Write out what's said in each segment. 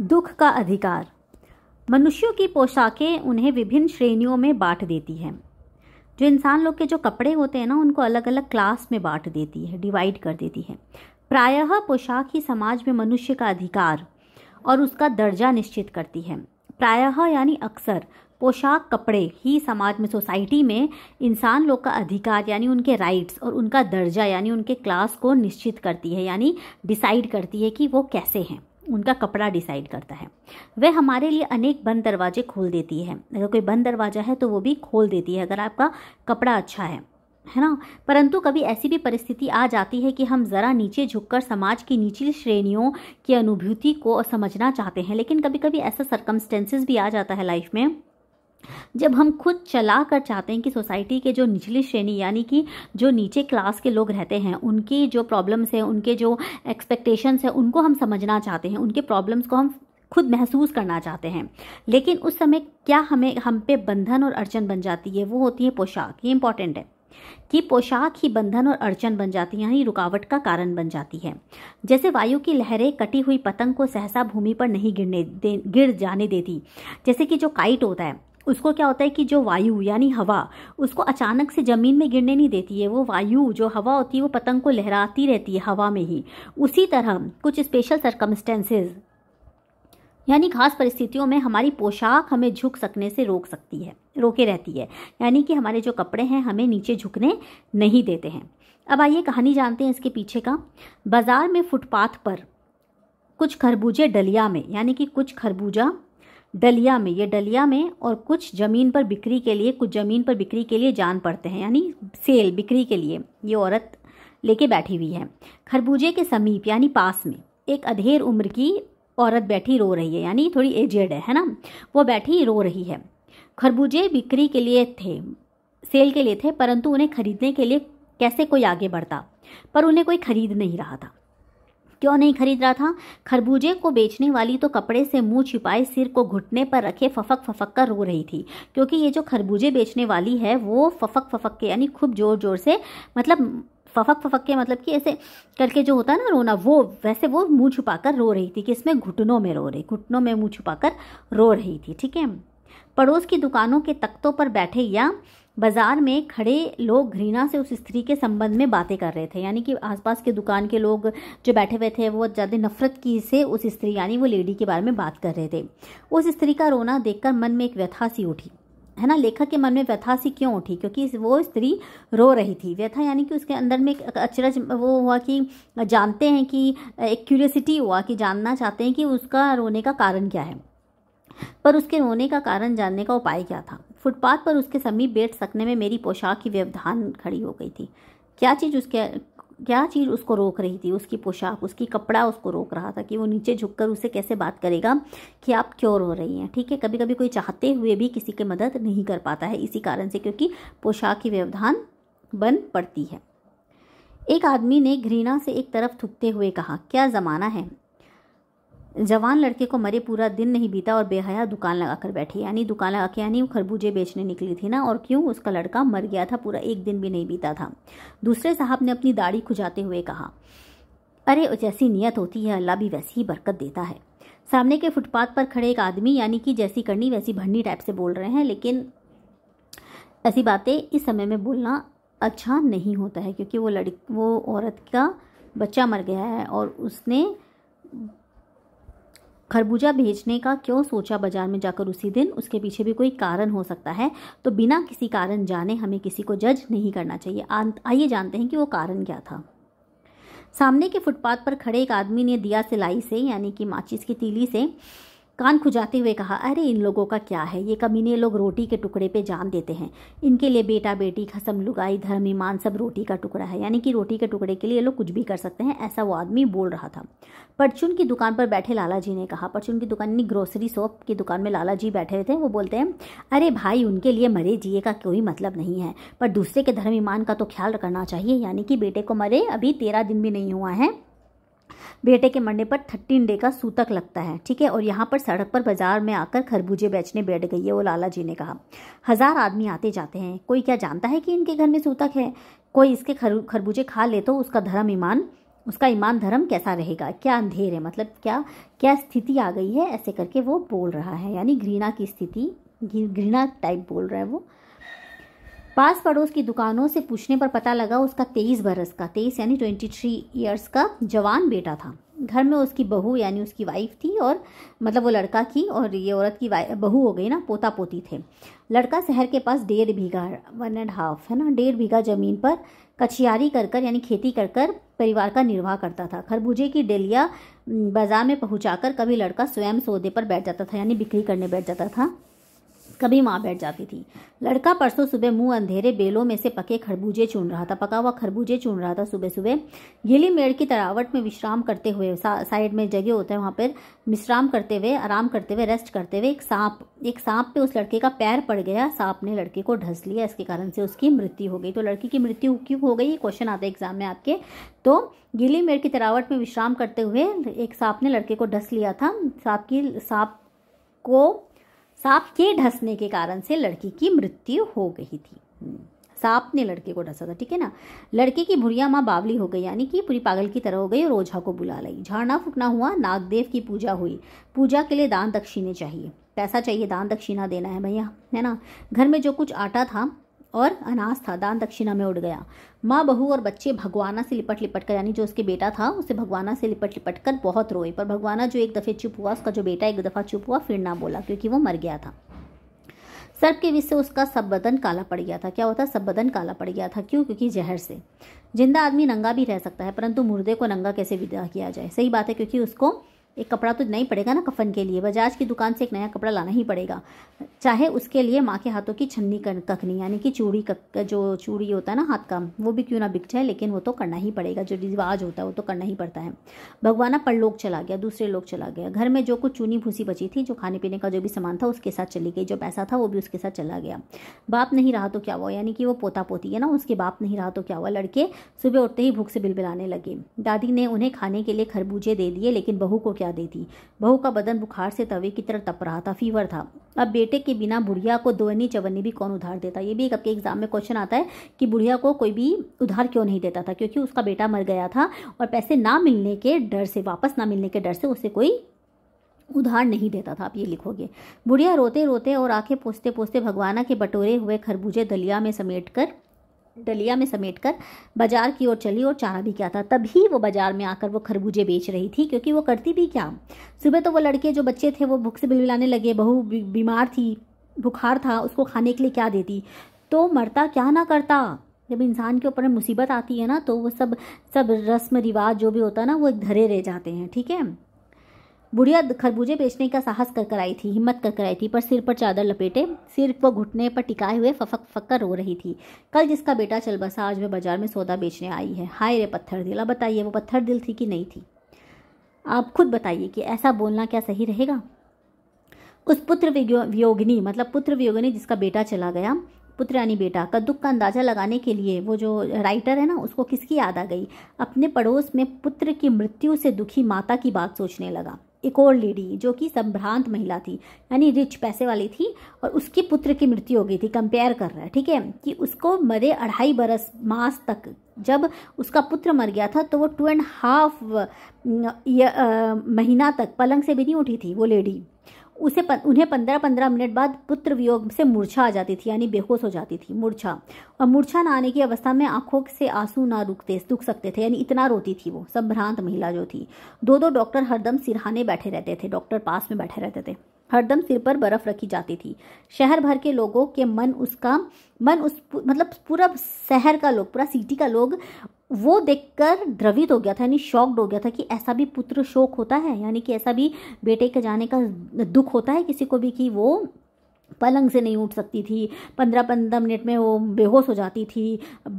दुख का अधिकार मनुष्यों की पोशाकें उन्हें विभिन्न श्रेणियों में बांट देती हैं जो इंसान लोग के जो कपड़े होते हैं ना उनको अलग अलग क्लास में बांट देती है डिवाइड कर देती है प्रायः पोशाक ही समाज में मनुष्य का अधिकार और उसका दर्जा निश्चित करती है प्रायः यानी अक्सर पोशाक कपड़े ही समाज में सोसाइटी में इंसान लोग का अधिकार यानी उनके राइट्स और उनका दर्जा यानी उनके क्लास को निश्चित करती है यानी डिसाइड करती है कि वो कैसे हैं उनका कपड़ा डिसाइड करता है वह हमारे लिए अनेक बंद दरवाजे खोल देती है अगर कोई बंद दरवाज़ा है तो वो भी खोल देती है अगर आपका कपड़ा अच्छा है है ना परंतु कभी ऐसी भी परिस्थिति आ जाती है कि हम ज़रा नीचे झुककर समाज की निचली श्रेणियों की अनुभूति को समझना चाहते हैं लेकिन कभी कभी ऐसा सरकमस्टेंसेस भी आ जाता है लाइफ में जब हम खुद चला कर चाहते हैं कि सोसाइटी के जो निचली श्रेणी यानी कि जो नीचे क्लास के लोग रहते हैं उनकी जो प्रॉब्लम्स हैं उनके जो एक्सपेक्टेशंस हैं उनको हम समझना चाहते हैं उनके प्रॉब्लम्स को हम खुद महसूस करना चाहते हैं लेकिन उस समय क्या हमें हम पे बंधन और अड़चन बन जाती है वो होती है पोशाक ये इंपॉर्टेंट है कि पोशाक ही बंधन और अड़चन बन जाती है यानी रुकावट का कारण बन जाती है जैसे वायु की लहरें कटी हुई पतंग को सहसा भूमि पर नहीं गिरने दे गिर जाने देती जैसे कि जो काइट होता है उसको क्या होता है कि जो वायु यानी हवा उसको अचानक से ज़मीन में गिरने नहीं देती है वो वायु जो हवा होती है वो पतंग को लहराती रहती है हवा में ही उसी तरह कुछ स्पेशल सरकमस्टेंसेज यानी खास परिस्थितियों में हमारी पोशाक हमें झुक सकने से रोक सकती है रोके रहती है यानी कि हमारे जो कपड़े हैं हमें नीचे झुकने नहीं देते हैं अब आइए कहानी जानते हैं इसके पीछे का बाज़ार में फुटपाथ पर कुछ खरबूजे डलिया में यानी कि कुछ खरबूजा डलिया में ये डलिया में और कुछ ज़मीन पर बिक्री के लिए कुछ ज़मीन पर बिक्री के लिए जान पड़ते हैं यानी सेल बिक्री के लिए ये औरत लेके बैठी हुई है खरबूजे के समीप यानी पास में एक अधेर उम्र की औरत बैठी रो रही है यानी थोड़ी एजेड है है ना वो बैठी रो रही है खरबूजे बिक्री के लिए थे सेल के लिए थे परंतु उन्हें खरीदने के लिए कैसे कोई आगे बढ़ता पर उन्हें कोई खरीद नहीं रहा था क्यों नहीं खरीद रहा था खरबूजे को बेचने वाली तो कपड़े से मुंह छिपाए सिर को घुटने पर रखे फफक फफक कर रो रही थी क्योंकि ये जो खरबूजे बेचने वाली है वो फफक फफक के यानी खूब जोर जोर से मतलब फफक फफक के मतलब कि ऐसे करके जो होता है ना रोना वो वैसे वो मुंह छुपाकर रो रही थी कि इसमें घुटनों में रो रही घुटनों में मुंह छुपाकर रो रही थी ठीक है पड़ोस की दुकानों के तख्तों पर बैठे या बाजार में खड़े लोग घृणा से उस स्त्री के संबंध में बातें कर रहे थे यानी कि आसपास के दुकान के लोग जो बैठे हुए थे वो ज़्यादा नफरत की से उस स्त्री यानी वो लेडी के बारे में बात कर रहे थे उस स्त्री का रोना देखकर मन में एक व्यथा सी उठी है ना लेखक के मन में व्यथा सी क्यों उठी क्योंकि वो स्त्री रो रही थी व्यथा यानी कि उसके अंदर में एक अचरज वो हुआ कि जानते हैं कि एक क्यूरियसिटी हुआ कि जानना चाहते हैं कि उसका रोने का कारण क्या है पर उसके रोने का कारण जानने का उपाय क्या था फुटपाथ पर उसके समीप बैठ सकने में मेरी पोशाक की व्यवधान खड़ी हो गई थी क्या चीज़ उसके क्या चीज़ उसको रोक रही थी उसकी पोशाक उसकी कपड़ा उसको रोक रहा था कि वो नीचे झुककर उसे कैसे बात करेगा कि आप क्योर हो रही हैं ठीक है कभी कभी कोई चाहते हुए भी किसी की मदद नहीं कर पाता है इसी कारण से क्योंकि पोशाक की व्यवधान बन पड़ती है एक आदमी ने घृणा से एक तरफ थुकते हुए कहा क्या ज़माना है जवान लड़के को मरे पूरा दिन नहीं बीता और बेहया दुकान लगा कर बैठी यानी दुकान लगा के यानी वो खरबूजे बेचने निकली थी ना और क्यों उसका लड़का मर गया था पूरा एक दिन भी नहीं बीता था दूसरे साहब ने अपनी दाढ़ी खुजाते हुए कहा अरे जैसी नीयत होती है अल्लाह भी वैसी ही बरकत देता है सामने के फुटपाथ पर खड़े एक आदमी यानी कि जैसी करनी वैसी भरनी टाइप से बोल रहे हैं लेकिन ऐसी बातें इस समय में बोलना अच्छा नहीं होता है क्योंकि वो लड़की वो औरत का बच्चा मर गया है और उसने खरबूजा भेजने का क्यों सोचा बाजार में जाकर उसी दिन उसके पीछे भी कोई कारण हो सकता है तो बिना किसी कारण जाने हमें किसी को जज नहीं करना चाहिए आइए जानते हैं कि वो कारण क्या था सामने के फुटपाथ पर खड़े एक आदमी ने दिया सिलाई से यानी कि माचिस की तीली से कान खुजाते हुए कहा अरे इन लोगों का क्या है ये कमीने लोग रोटी के टुकड़े पे जान देते हैं इनके लिए बेटा बेटी खसम लुगाई धर्म ईमान सब रोटी का टुकड़ा है यानी कि रोटी के टुकड़े के लिए लोग कुछ भी कर सकते हैं ऐसा वो आदमी बोल रहा था परचून की दुकान पर बैठे लाला जी ने कहा परचून की दुकान यानी ग्रोसरी शॉप की दुकान में लाला जी बैठे थे वो बोलते हैं अरे भाई उनके लिए मरे जिए का कोई मतलब नहीं है पर दूसरे के धर्म ईमान का तो ख्याल रखना चाहिए यानी कि बेटे को मरे अभी तेरह दिन भी नहीं हुआ है बेटे के मरने पर थर्टीन डे का सूतक लगता है ठीक है और यहाँ पर सड़क पर बाजार में आकर खरबूजे बेचने बैठ गई है वो लाला जी ने कहा हज़ार आदमी आते जाते हैं कोई क्या जानता है कि इनके घर में सूतक है कोई इसके खर खरबूजे खा ले तो उसका धर्म ईमान उसका ईमान धर्म कैसा रहेगा क्या अंधेर है मतलब क्या क्या स्थिति आ गई है ऐसे करके वो बोल रहा है यानी घृणा की स्थिति घृणा टाइप बोल रहा है वो पास पड़ोस की दुकानों से पूछने पर पता लगा उसका तेईस बरस का तेईस यानी ट्वेंटी थ्री ईयर्स का जवान बेटा था घर में उसकी बहू यानी उसकी वाइफ थी और मतलब वो लड़का की और ये औरत की बहू हो गई ना पोता पोती थे लड़का शहर के पास डेढ़ बीघा वन एंड हाफ है ना डेढ़ बीघा ज़मीन पर कछियारी कर कर यानी खेती कर कर परिवार का निर्वाह करता था खरबूजे की डेलिया बाजार में पहुँचा कभी लड़का स्वयं सौदे पर बैठ जाता था यानी बिक्री करने बैठ जाता था कभी माँ बैठ जाती थी लड़का परसों सुबह मुंह अंधेरे बेलों में से पके खरबूजे चुन रहा था पका हुआ खरबूजे चुन रहा था सुबह सुबह गिली मेड़ की तरावट में विश्राम करते हुए सा, साइड में जगह होता है वहाँ पर विश्राम करते हुए आराम करते हुए रेस्ट करते हुए एक सांप एक सांप पे उस लड़के का पैर पड़ गया सांप ने लड़के को ढस लिया इसके कारण से उसकी मृत्यु हो गई तो लड़की की मृत्यु क्यों हो गई ये क्वेश्चन आता है एग्जाम में आपके तो गिली मेड़ की तरावट में विश्राम करते हुए एक सांप ने लड़के को ढस लिया था सांप की सांप को सांप के ढसने के कारण से लड़की की मृत्यु हो गई थी हम्म, सांप ने लड़के को डसा था ठीक है ना लड़के की भुरिया माँ बावली हो गई यानी कि पूरी पागल की तरह हो गई और ओझा को बुला लाई झाड़ना फूकना हुआ नागदेव की पूजा हुई पूजा के लिए दान दक्षिणे चाहिए पैसा चाहिए दान दक्षिणा देना है भैया है ना घर में जो कुछ आटा था और अनाज था दान दक्षिणा में उड़ गया माँ बहू और बच्चे भगवाना से लिपट लिपट कर यानी जो उसके बेटा था उसे भगवाना से लिपट लिपट कर बहुत रोए पर भगवाना जो एक दफ़े चुप हुआ उसका जो बेटा एक दफ़ा चुप हुआ फिर ना बोला क्योंकि वो मर गया था सर्प के विष से उसका सब बदन काला पड़ गया था क्या होता सब बदन काला पड़ गया था क्यों क्योंकि जहर से जिंदा आदमी नंगा भी रह सकता है परंतु मुर्दे को नंगा कैसे विदा किया जाए सही बात है क्योंकि उसको एक कपड़ा तो नहीं पड़ेगा ना कफन के लिए बजाज की दुकान से एक नया कपड़ा लाना ही पड़ेगा चाहे उसके लिए माँ के हाथों की छन्नी कखनी यानी कि चूड़ी कक जो चूड़ी होता है ना हाथ का वो भी क्यों ना बिक जाए लेकिन वो तो करना ही पड़ेगा जो रिवाज होता है वो तो करना ही पड़ता है भगवाना लोग चला गया दूसरे लोग चला गया घर में जो कुछ चूनी भूसी बची थी जो खाने पीने का जो भी सामान था उसके साथ चली गई जो पैसा था वो भी उसके साथ चला गया बाप नहीं रहा तो क्या हुआ यानी कि वो पोता पोती है ना उसके बाप नहीं रहा तो क्या हुआ लड़के सुबह उठते ही भूख से बिलबिलाने लगे दादी ने उन्हें खाने के लिए खरबूजे दे दिए लेकिन बहू को क्या क्या देती बहू का बदन बुखार से तवे की तरह तप रहा था फीवर था अब बेटे के बिना बुढ़िया को दोनी चवन्नी भी कौन उधार देता ये भी एक आपके एग्जाम में क्वेश्चन आता है कि बुढ़िया को कोई भी उधार क्यों नहीं देता था क्योंकि उसका बेटा मर गया था और पैसे ना मिलने के डर से वापस ना मिलने के डर से उसे कोई उधार नहीं देता था आप ये लिखोगे बुढ़िया रोते रोते और आंखें पोसते पोसते भगवाना के बटोरे हुए खरबूजे दलिया में समेट कर डलिया में समेट कर बाजार की ओर चली और चारा भी क्या था तभी वो बाजार में आकर वो खरबूजे बेच रही थी क्योंकि वो करती भी क्या सुबह तो वो लड़के जो बच्चे थे वो भूख से बिलबिलाने लगे बहू बीमार थी बुखार था उसको खाने के लिए क्या देती तो मरता क्या ना करता जब इंसान के ऊपर मुसीबत आती है ना तो वो सब सब रस्म रिवाज जो भी होता है ना वो एक धरे रह जाते हैं ठीक है बुढ़िया खरबूजे बेचने का साहस कर कर आई थी हिम्मत कर कर आई थी पर सिर पर चादर लपेटे सिर को घुटने पर टिकाए हुए फफक फक कर रो रही थी कल जिसका बेटा चल बसा आज वह बाजार में सौदा बेचने आई है हाय रे पत्थर दिल अब बताइए वो पत्थर दिल थी कि नहीं थी आप खुद बताइए कि ऐसा बोलना क्या सही रहेगा उस पुत्र वियोगिनी मतलब पुत्र वियोगिनी जिसका बेटा चला गया पुत्र यानी बेटा का दुख का अंदाज़ा लगाने के लिए वो जो राइटर है ना उसको किसकी याद आ गई अपने पड़ोस में पुत्र की मृत्यु से दुखी माता की बात सोचने लगा एक और लेडी जो कि संभ्रांत महिला थी यानी रिच पैसे वाली थी और उसके पुत्र की मृत्यु हो गई थी कंपेयर कर रहा है ठीक है कि उसको मरे अढ़ाई बरस मास तक जब उसका पुत्र मर गया था तो वो टू एंड हाफ महीना तक पलंग से भी नहीं उठी थी वो लेडी उसे पन, उन्हें पंद्रह पंद्रह मिनट बाद पुत्र वियोग से मूर्छा आ जाती थी यानी बेहोश हो जाती थी मूर्छा और मूर्छा ना आने की अवस्था में आंखों से आंसू ना रुकते रुक सकते थे यानी इतना रोती थी वो संभ्रांत महिला जो थी दो दो डॉक्टर हरदम सिरहाने बैठे रहते थे डॉक्टर पास में बैठे रहते थे हरदम सिर पर बर्फ रखी जाती थी शहर भर के लोगों के मन उसका मन उस मतलब पूरा शहर का लोग पूरा सिटी का लोग वो देखकर द्रवित हो गया था यानी शॉक्ड हो गया था कि ऐसा भी पुत्र शोक होता है यानी कि ऐसा भी बेटे के जाने का दुख होता है किसी को भी कि वो पलंग से नहीं उठ सकती थी पंद्रह पंद्रह मिनट में वो बेहोश हो जाती थी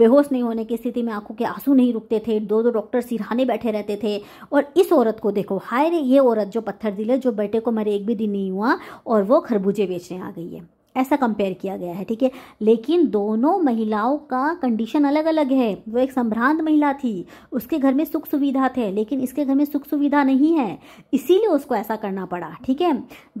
बेहोश नहीं होने की स्थिति में आंखों के आंसू नहीं रुकते थे दो दो डॉक्टर सिरहाने बैठे रहते थे और इस औरत को देखो हाय रे ये औरत जो पत्थर दिले जो बेटे को मरे एक भी दिन नहीं हुआ और वो खरबूजे बेचने आ गई है ऐसा कंपेयर किया गया है ठीक है लेकिन दोनों महिलाओं का कंडीशन अलग अलग है वो एक संभ्रांत महिला थी उसके घर में सुख सुविधा थे लेकिन इसके घर में सुख सुविधा नहीं है इसीलिए उसको ऐसा करना पड़ा ठीक है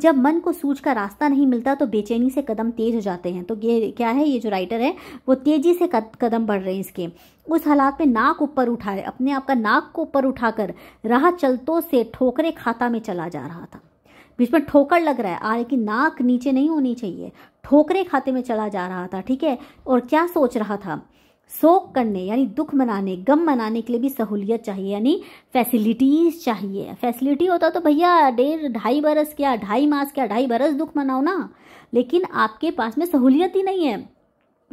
जब मन को सूझ का रास्ता नहीं मिलता तो बेचैनी से कदम तेज हो जाते हैं तो ये क्या है ये जो राइटर है वो तेजी से कदम बढ़ रहे हैं इसके उस हालात में नाक ऊपर उठाए अपने आप का नाक को ऊपर उठाकर राह चलतों से ठोकरे खाता में चला जा रहा था बीच में ठोकर लग रहा है आ लेकिन नाक नीचे नहीं होनी चाहिए ठोकरे खाते में चला जा रहा था ठीक है और क्या सोच रहा था शोक करने यानी दुख मनाने गम मनाने के लिए भी सहूलियत चाहिए यानी फैसिलिटीज़ चाहिए फैसिलिटी होता तो भैया डेढ़ ढाई बरस क्या ढाई मास क्या ढाई बरस दुख मनाओ ना लेकिन आपके पास में सहूलियत ही नहीं है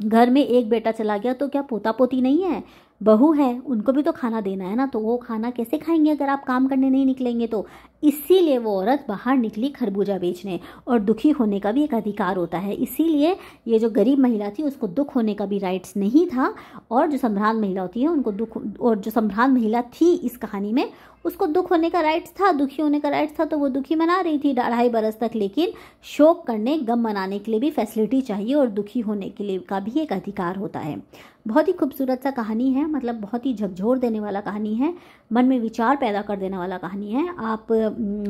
घर में एक बेटा चला गया तो क्या पोता पोती नहीं है बहू है उनको भी तो खाना देना है ना तो वो खाना कैसे खाएंगे अगर आप काम करने नहीं निकलेंगे तो इसीलिए वो औरत बाहर निकली खरबूजा बेचने और दुखी होने का भी एक अधिकार होता है इसीलिए ये जो गरीब महिला थी उसको दुख होने का भी राइट्स नहीं था और जो संभ्रांत महिला होती है उनको दुख और जो संभ्रांत महिला थी इस कहानी में उसको दुख होने का राइट्स था दुखी होने का राइट्स था तो वो दुखी मना रही थी अढ़ाई बरस तक लेकिन शोक करने गम मनाने के लिए भी फैसिलिटी चाहिए और दुखी होने के लिए का भी एक अधिकार होता है बहुत ही खूबसूरत सा कहानी है मतलब बहुत ही झकझोर देने वाला कहानी है मन में विचार पैदा कर देने वाला कहानी है आप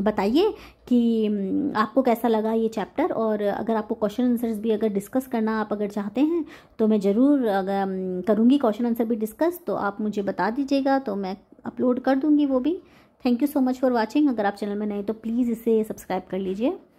बताइए कि आपको कैसा लगा ये चैप्टर और अगर आपको क्वेश्चन आंसर्स भी अगर डिस्कस करना आप अगर चाहते हैं तो मैं ज़रूर अगर करूँगी क्वेश्चन आंसर भी डिस्कस तो आप मुझे बता दीजिएगा तो मैं अपलोड कर दूँगी वो भी thank you so much for watching अगर आप चैनल में नए तो प्लीज़ इसे सब्सक्राइब कर लीजिए